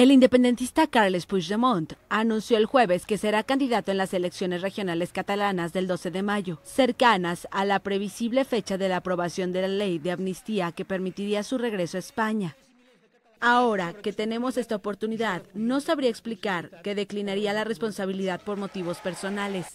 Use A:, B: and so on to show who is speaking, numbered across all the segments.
A: El independentista Carles Puigdemont anunció el jueves que será candidato en las elecciones regionales catalanas del 12 de mayo, cercanas a la previsible fecha de la aprobación de la ley de amnistía que permitiría su regreso a España. Ahora que tenemos esta oportunidad, no sabría explicar que declinaría la responsabilidad por motivos personales.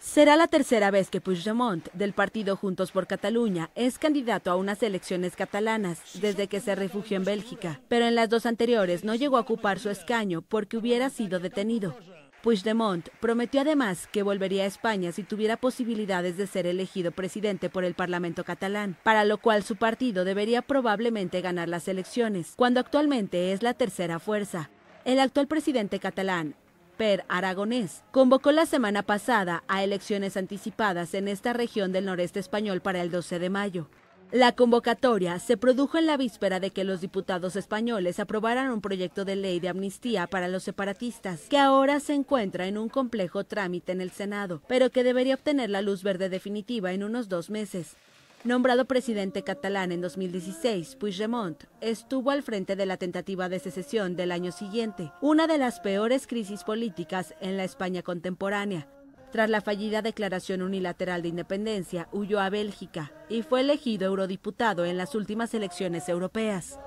A: Será la tercera vez que Puigdemont, del partido Juntos por Cataluña, es candidato a unas elecciones catalanas desde que se refugió en Bélgica, pero en las dos anteriores no llegó a ocupar su escaño porque hubiera sido detenido. Puigdemont prometió además que volvería a España si tuviera posibilidades de ser elegido presidente por el Parlamento catalán, para lo cual su partido debería probablemente ganar las elecciones, cuando actualmente es la tercera fuerza. El actual presidente catalán, Per Aragonés convocó la semana pasada a elecciones anticipadas en esta región del noreste español para el 12 de mayo. La convocatoria se produjo en la víspera de que los diputados españoles aprobaran un proyecto de ley de amnistía para los separatistas, que ahora se encuentra en un complejo trámite en el Senado, pero que debería obtener la luz verde definitiva en unos dos meses. Nombrado presidente catalán en 2016, Puigdemont estuvo al frente de la tentativa de secesión del año siguiente, una de las peores crisis políticas en la España contemporánea. Tras la fallida declaración unilateral de independencia, huyó a Bélgica y fue elegido eurodiputado en las últimas elecciones europeas.